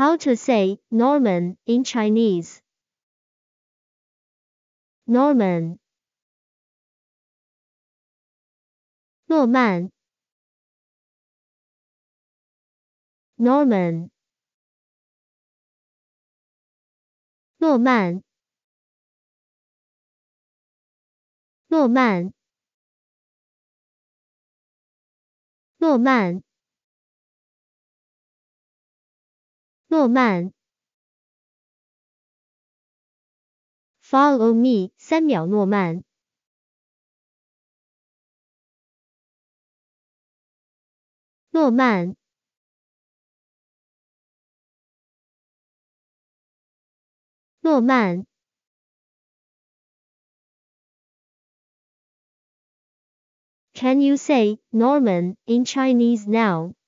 How to say Norman in Chinese. Norman. 诺曼 Norman 诺曼诺曼诺曼诺曼，Follow me，三秒诺曼。诺曼诺曼，Can you say Norman in Chinese now?